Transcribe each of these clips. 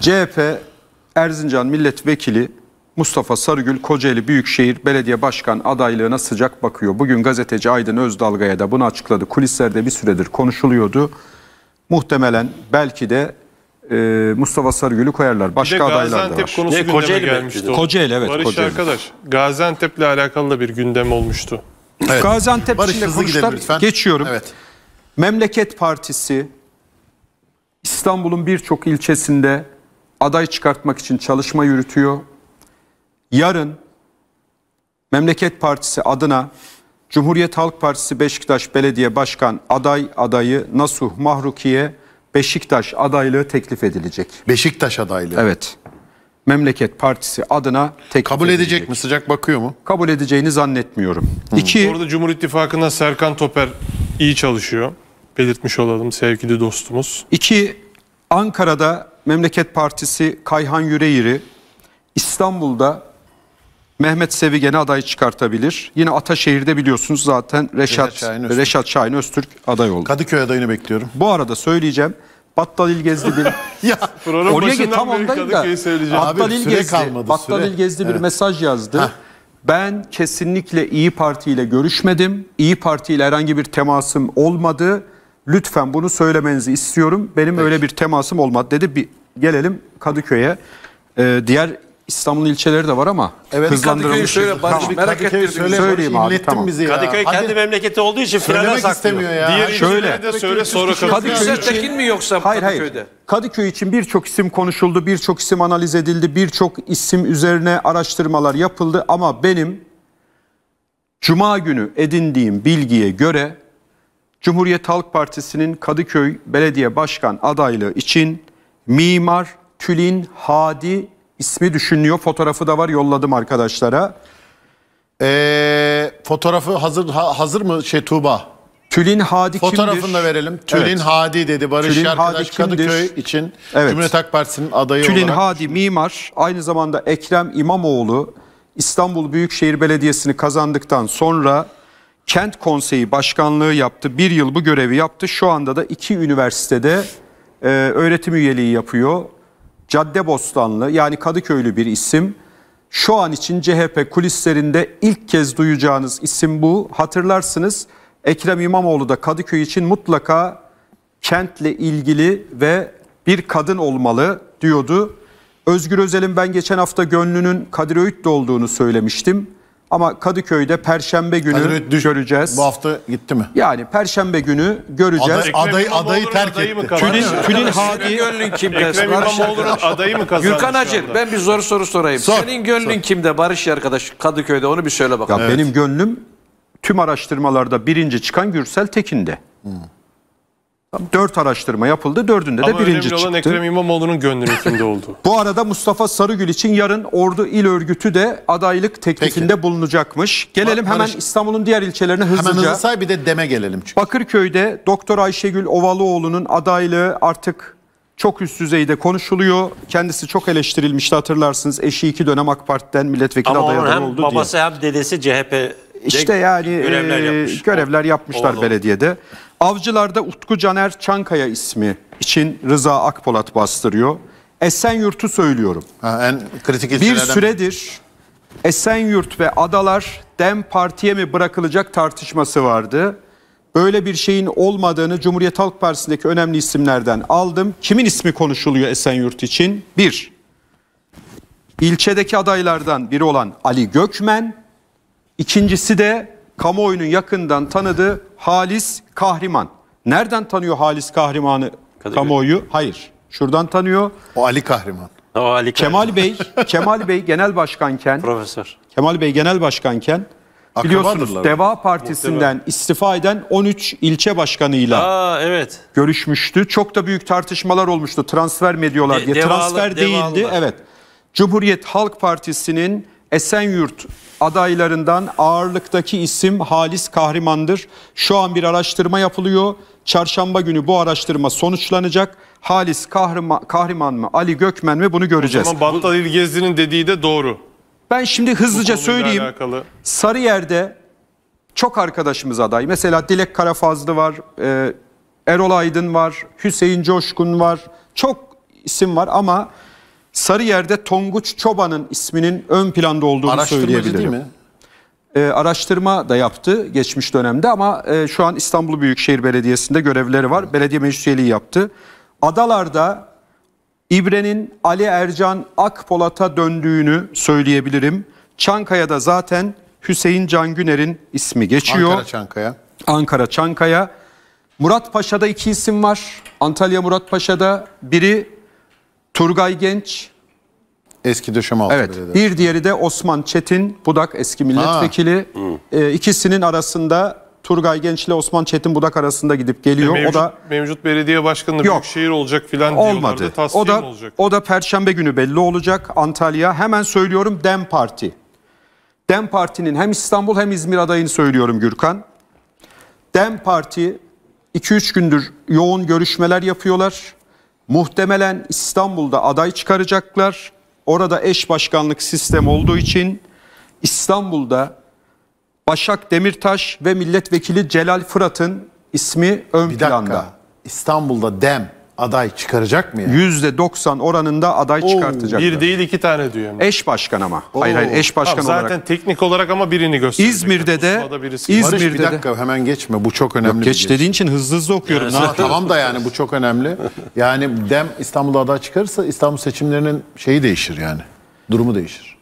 CHP Erzincan Milletvekili Mustafa Sarıgül Kocaeli Büyükşehir Belediye Başkan adaylığına sıcak bakıyor. Bugün gazeteci Aydın Özdalga'ya da bunu açıkladı. Kulislerde bir süredir konuşuluyordu. Muhtemelen belki de e, Mustafa Sarıgül'ü koyarlar. Başka adaylar da var. konusu ne, Kocaeli gelmişti. Kocaeli evet. Barış Kocaeli. arkadaş Gaziantep'le alakalı da bir gündem olmuştu. Evet. Gaziantep Barış içinde konuşlar. Geçiyorum. Evet. Memleket Partisi İstanbul'un birçok ilçesinde aday çıkartmak için çalışma yürütüyor. Yarın Memleket Partisi adına Cumhuriyet Halk Partisi Beşiktaş Belediye Başkan aday adayı Nasuh Mahruki'ye Beşiktaş adaylığı teklif edilecek. Beşiktaş adaylığı. Evet. Memleket Partisi adına teklif Kabul edecek, edecek mi? Sıcak bakıyor mu? Kabul edeceğini zannetmiyorum. İki, Orada Cumhur İttifakı'ndan Serkan Toper iyi çalışıyor. Belirtmiş olalım sevgili dostumuz. İki, Ankara'da Memleket Partisi Kayhan Yüreğir'i İstanbul'da Mehmet Sevigen'e aday çıkartabilir. Yine Ataşehir'de biliyorsunuz zaten Reşat Reşat Şahin Öztürk, Reşat aday oldu. Kadıköy adayını bekliyorum. Bu arada söyleyeceğim. Battal İlgezli bir ya oraya git tam ondayım da. Battal İlgezli, kalmadı, Battal İlgezli bir evet. mesaj yazdı. Ben kesinlikle İyi Parti ile görüşmedim. İyi Parti ile herhangi bir temasım olmadı. Lütfen bunu söylemenizi istiyorum. Benim Peki. öyle bir temasım olmadı dedi. Bir Gelelim Kadıköy'e. Ee, diğer İstanbul ilçeleri de var ama evet, hızlandırılmış. söyle Barış tamam. merak ettirdin. Söyle, Söyleyeyim abi tamam. Bizi ya. Kadıköy kendi Hadi. memleketi olduğu için frene saklıyor. Ya. Diğer şöyle. de söyle sonra Kadıköy, Kadıköy için. Tekin mi yoksa hayır, Kadıköy'de? Hayır. Kadıköy için birçok isim konuşuldu, birçok isim analiz edildi, birçok isim üzerine araştırmalar yapıldı ama benim Cuma günü edindiğim bilgiye göre Cumhuriyet Halk Partisi'nin Kadıköy Belediye Başkan adaylığı için Mimar Tülin Hadi ismi düşünülüyor. Fotoğrafı da var yolladım arkadaşlara. Ee, fotoğrafı hazır ha- hazır mı şey Tuğba? Tülin Hadi Fotoğrafını kimdir? da verelim. Tülin Evet. Hadi dedi Barış Tülin Hadi Arkadaş kimdir? için Evet. Cumhuriyet Ak Partisi'nin adayı Tülin olarak. Hadi mimar, aynı zamanda Ekrem İmamoğlu İstanbul Büyükşehir Belediyesi'ni kazandıktan sonra Kent Konseyi Başkanlığı yaptı. Bir yıl bu görevi yaptı. Şu anda da iki üniversitede e, öğretim üyeliği yapıyor. Caddebostanlı yani Kadıköylü bir isim. Şu an için CHP kulislerinde ilk kez duyacağınız isim bu. Hatırlarsınız Ekrem İmamoğlu da Kadıköy için mutlaka kentle ilgili ve bir kadın olmalı diyordu. Özgür Özel'in ben geçen hafta gönlünün Kadir Öğüt'te olduğunu söylemiştim. Ama Kadıköy'de Perşembe günü Kadir düş, göreceğiz. Bu hafta gitti mi? Yani Perşembe günü göreceğiz. Aday, aday, adayı terk adayı etti. Tülin, Tülin Hadi. gönlün kimde? Ekrem İmamoğlu'nun adayı mı kazandı? Gürkan Acır ben bir zor soru sorayım. Sor. Senin gönlün Sor. kimde Barış arkadaş Kadıköy'de onu bir söyle bakalım. Ya evet. Benim gönlüm tüm araştırmalarda birinci çıkan Gürsel Tekin'de. Hmm. Tamam. Dört araştırma yapıldı. Dördünde Ama de birinci çıktı. Ama önemli olan Ekrem İmamoğlu'nun gönlütünde oldu. Bu arada Mustafa Sarıgül için yarın Ordu İl Örgütü de adaylık teklifinde Peki. bulunacakmış. Gelelim Bak, hemen İstanbul'un diğer ilçelerine hızlıca. Hemen hızlı say bir de deme gelelim. Çünkü. Bakırköy'de Doktor Ayşegül Ovalıoğlu'nun adaylığı artık çok üst düzeyde konuşuluyor. Kendisi çok eleştirilmişti hatırlarsınız. Eşi iki dönem AK Parti'den milletvekili Ama adayı oldu diye. Ama babası hem dedesi CHP işte yani görevler, e, yapmış. görevler yapmışlar Oğlum. belediyede. Avcılarda Utku Caner Çankaya ismi için Rıza Akpolat bastırıyor. Esenyurt'u söylüyorum. Ha, en kritik Bir ilçelerden- süredir Esenyurt ve adalar Dem Parti'ye mi bırakılacak tartışması vardı. Böyle bir şeyin olmadığını Cumhuriyet Halk Partisi'ndeki önemli isimlerden aldım. Kimin ismi konuşuluyor Esenyurt için? Bir, ilçedeki adaylardan biri olan Ali Gökmen. İkincisi de kamuoyunun yakından tanıdığı Halis Kahriman. Nereden tanıyor Halis Kahriman'ı Kadıköy. kamuoyu? Hayır. Şuradan tanıyor. O Ali Kahriman. O Ali Kahriman. Kemal Bey, Kemal Bey genel başkanken Profesör. Kemal Bey genel başkanken biliyorsunuz Deva Partisi'nden Muhtemelen. istifa eden 13 ilçe başkanıyla Aa, evet. görüşmüştü. Çok da büyük tartışmalar olmuştu. Transfer mi ediyorlar? diye. Devalı, Transfer devalı. değildi. Evet. Cumhuriyet Halk Partisi'nin Esenyurt adaylarından ağırlıktaki isim Halis Kahriman'dır. Şu an bir araştırma yapılıyor. Çarşamba günü bu araştırma sonuçlanacak. Halis Kahrima, Kahriman mı Ali Gökmen mi bunu göreceğiz. Ama Battal İlgezli'nin dediği de doğru. Ben şimdi hızlıca söyleyeyim. Alakalı. Sarıyer'de çok arkadaşımız aday. Mesela Dilek Karafazlı var, e, Erol Aydın var, Hüseyin Coşkun var. Çok isim var ama Sarıyer'de Tonguç Çoban'ın isminin ön planda olduğunu söyleyebilirim. değil ee, araştırma da yaptı geçmiş dönemde ama e, şu an İstanbul Büyükşehir Belediyesi'nde görevleri var. Belediye meclis üyeliği yaptı. Adalarda İbre'nin Ali Ercan Akpolat'a döndüğünü söyleyebilirim. Çankaya'da zaten Hüseyin Can Güner'in ismi geçiyor. Ankara Çankaya. Ankara Çankaya. Murat Paşa'da iki isim var. Antalya Murat Paşa'da biri Turgay Genç. Eski Döşemaltı Evet. Belediye. Bir diğeri de Osman Çetin Budak eski milletvekili. E, İkisinin arasında Turgay Genç ile Osman Çetin Budak arasında gidip geliyor. mevcut, o da mevcut belediye başkanı Yok. büyükşehir olacak filan olmadı. O da olacak. o da perşembe günü belli olacak Antalya. Hemen söylüyorum Dem Parti. Dem Parti'nin hem İstanbul hem İzmir adayını söylüyorum Gürkan. Dem Parti 2-3 gündür yoğun görüşmeler yapıyorlar. Muhtemelen İstanbul'da aday çıkaracaklar. Orada eş başkanlık sistem olduğu için İstanbul'da Başak Demirtaş ve milletvekili Celal Fırat'ın ismi ön Bir dakika. planda. İstanbul'da dem aday çıkaracak mı yani? %90 oranında aday çıkartacak. Bir değil iki tane diyor. Eş başkan ama. Oo. Hayır hayır eş başkan Abi zaten olarak. Zaten teknik olarak ama birini gösteriyor. İzmir'de de İzmir'de Barış, bir dakika de. hemen geçme bu çok önemli. Yok, geç dediğin için hızlı hızlı okuyorum. Yani, zaten... tamam da yani bu çok önemli. Yani Dem İstanbul'a aday çıkarırsa İstanbul seçimlerinin şeyi değişir yani. Durumu değişir.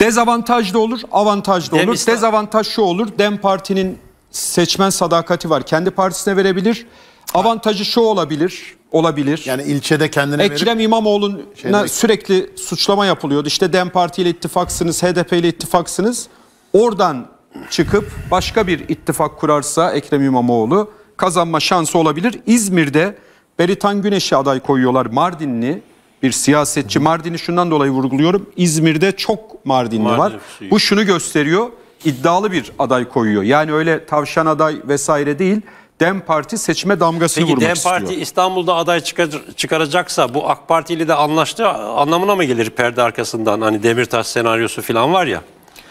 Dezavantaj da olur, avantaj da olur. Dem Dezavantaj şu olur. Dem Parti'nin seçmen sadakati var. Kendi partisine verebilir. Avantajı şu olabilir olabilir. Yani ilçede kendine Ekrem verip, İmamoğlu'na sürekli suçlama yapılıyordu. İşte DEM Parti ile ittifaksınız, HDP ile ittifaksınız. Oradan çıkıp başka bir ittifak kurarsa Ekrem İmamoğlu kazanma şansı olabilir. İzmir'de Beritan Güneş'e aday koyuyorlar. Mardinli bir siyasetçi. Mardin'i şundan dolayı vurguluyorum. İzmir'de çok Mardinli Mardin var. Şey. Bu şunu gösteriyor. İddialı bir aday koyuyor. Yani öyle tavşan aday vesaire değil. Dem Parti seçime damgasını Peki, vurmak Dem Parti İstanbul'da aday çıkar, çıkaracaksa bu AK Parti ile de anlaştı anlamına mı gelir perde arkasından hani Demirtaş senaryosu falan var ya.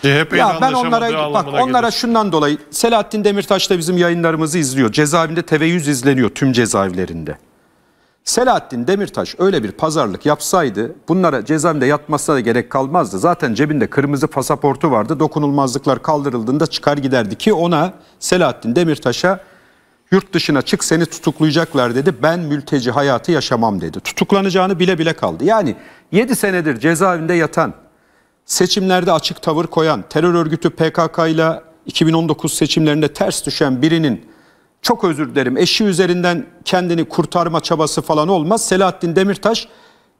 CHP'nin ya ben onlara bak onlara gelir. şundan dolayı Selahattin Demirtaş da bizim yayınlarımızı izliyor. Cezaevinde TV100 izleniyor tüm cezaevlerinde. Selahattin Demirtaş öyle bir pazarlık yapsaydı bunlara cezaevinde yatmasına da gerek kalmazdı. Zaten cebinde kırmızı pasaportu vardı. Dokunulmazlıklar kaldırıldığında çıkar giderdi ki ona Selahattin Demirtaş'a yurt dışına çık seni tutuklayacaklar dedi. Ben mülteci hayatı yaşamam dedi. Tutuklanacağını bile bile kaldı. Yani 7 senedir cezaevinde yatan, seçimlerde açık tavır koyan, terör örgütü PKK ile 2019 seçimlerinde ters düşen birinin çok özür dilerim eşi üzerinden kendini kurtarma çabası falan olmaz. Selahattin Demirtaş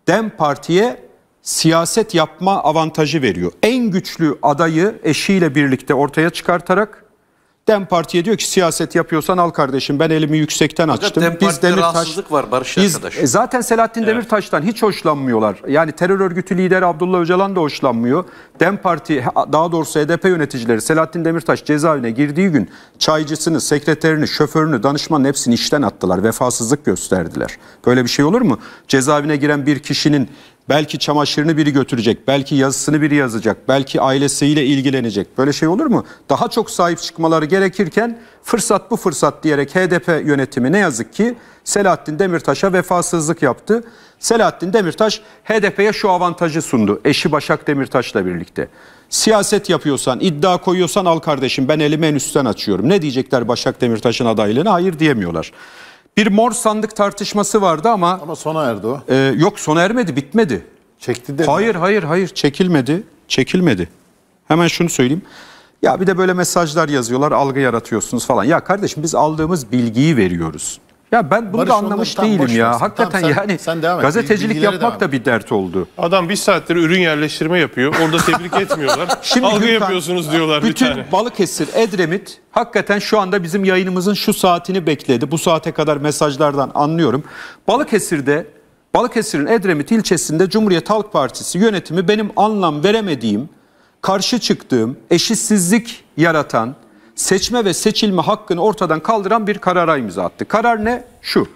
Dem Parti'ye siyaset yapma avantajı veriyor. En güçlü adayı eşiyle birlikte ortaya çıkartarak Dem Parti'ye diyor ki siyaset yapıyorsan al kardeşim ben elimi yüksekten açtım. Dem biz Demirtaş var Barış biz, arkadaş. E, zaten Selahattin evet. Demirtaş'tan hiç hoşlanmıyorlar. Yani terör örgütü lideri Abdullah Öcalan da hoşlanmıyor. Dem Parti daha doğrusu HDP yöneticileri Selahattin Demirtaş cezaevine girdiği gün çaycısını, sekreterini, şoförünü, danışmanın hepsini işten attılar. Vefasızlık gösterdiler. Böyle bir şey olur mu? Cezaevine giren bir kişinin Belki çamaşırını biri götürecek, belki yazısını biri yazacak, belki ailesiyle ilgilenecek. Böyle şey olur mu? Daha çok sahip çıkmaları gerekirken fırsat bu fırsat diyerek HDP yönetimi ne yazık ki Selahattin Demirtaş'a vefasızlık yaptı. Selahattin Demirtaş HDP'ye şu avantajı sundu eşi Başak Demirtaş'la birlikte. Siyaset yapıyorsan, iddia koyuyorsan al kardeşim ben elimi en üstten açıyorum. Ne diyecekler Başak Demirtaş'ın adaylığına? Hayır diyemiyorlar. Bir mor sandık tartışması vardı ama... Ama sona erdi o. E, yok sona ermedi, bitmedi. Çekti de Hayır, mi? hayır, hayır. Çekilmedi, çekilmedi. Hemen şunu söyleyeyim. Ya bir de böyle mesajlar yazıyorlar, algı yaratıyorsunuz falan. Ya kardeşim biz aldığımız bilgiyi veriyoruz. Ya ben bunu Barış da anlamış değilim ya. Hakikaten tamam, sen, yani sen devam gazetecilik Bilgilere yapmak da bir dert oldu. Adam bir saattir ürün yerleştirme yapıyor. Orada tebrik etmiyorlar. Şimdi Algı yapıyorsunuz diyorlar bütün bir tane. Balıkesir, Edremit hakikaten şu anda bizim yayınımızın şu saatini bekledi. Bu saate kadar mesajlardan anlıyorum. Balıkesir'de Balıkesir'in Edremit ilçesinde Cumhuriyet Halk Partisi yönetimi benim anlam veremediğim, karşı çıktığım, eşitsizlik yaratan, seçme ve seçilme hakkını ortadan kaldıran bir karara imza attı. Karar ne? Şu.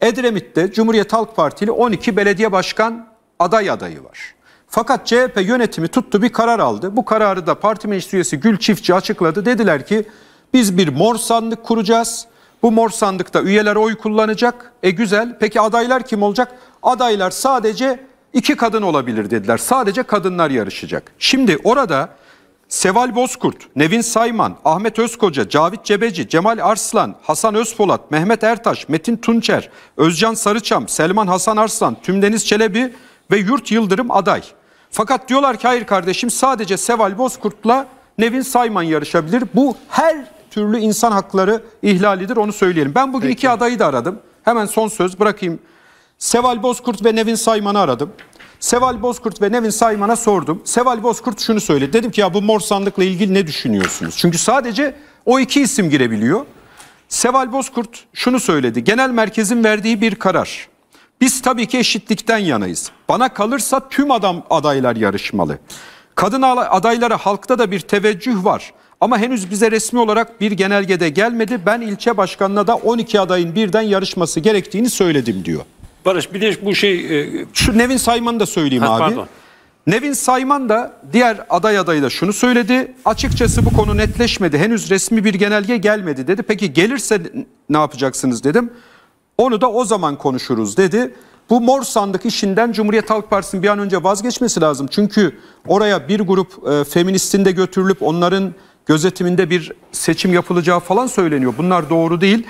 Edremit'te Cumhuriyet Halk Partili 12 belediye başkan aday adayı var. Fakat CHP yönetimi tuttu bir karar aldı. Bu kararı da parti meclis üyesi Gül Çiftçi açıkladı. Dediler ki biz bir mor sandık kuracağız. Bu mor sandıkta üyeler oy kullanacak. E güzel. Peki adaylar kim olacak? Adaylar sadece iki kadın olabilir dediler. Sadece kadınlar yarışacak. Şimdi orada Seval Bozkurt, Nevin Sayman, Ahmet Özkoca, Cavit Cebeci, Cemal Arslan, Hasan Özpolat, Mehmet Ertaş, Metin Tunçer, Özcan Sarıçam, Selman Hasan Arslan, Tümdeniz Çelebi ve Yurt Yıldırım aday. Fakat diyorlar ki hayır kardeşim sadece Seval Bozkurt'la Nevin Sayman yarışabilir. Bu her türlü insan hakları ihlalidir onu söyleyelim. Ben bugün Peki. iki adayı da aradım. Hemen son söz bırakayım. Seval Bozkurt ve Nevin Sayman'ı aradım. Seval Bozkurt ve Nevin Sayman'a sordum. Seval Bozkurt şunu söyledi. Dedim ki ya bu mor sandıkla ilgili ne düşünüyorsunuz? Çünkü sadece o iki isim girebiliyor. Seval Bozkurt şunu söyledi. Genel merkezin verdiği bir karar. Biz tabii ki eşitlikten yanayız. Bana kalırsa tüm adam adaylar yarışmalı. Kadın adaylara halkta da bir teveccüh var. Ama henüz bize resmi olarak bir genelgede gelmedi. Ben ilçe başkanına da 12 adayın birden yarışması gerektiğini söyledim diyor. Barış bir de bu şey... E... Şu Nevin Sayman'ı da söyleyeyim ha, abi. Pardon. Nevin Sayman da diğer aday adayı da şunu söyledi. Açıkçası bu konu netleşmedi. Henüz resmi bir genelge gelmedi dedi. Peki gelirse ne yapacaksınız dedim. Onu da o zaman konuşuruz dedi. Bu mor sandık işinden Cumhuriyet Halk Partisi'nin bir an önce vazgeçmesi lazım. Çünkü oraya bir grup e, feministin de götürülüp onların gözetiminde bir seçim yapılacağı falan söyleniyor. Bunlar doğru değil.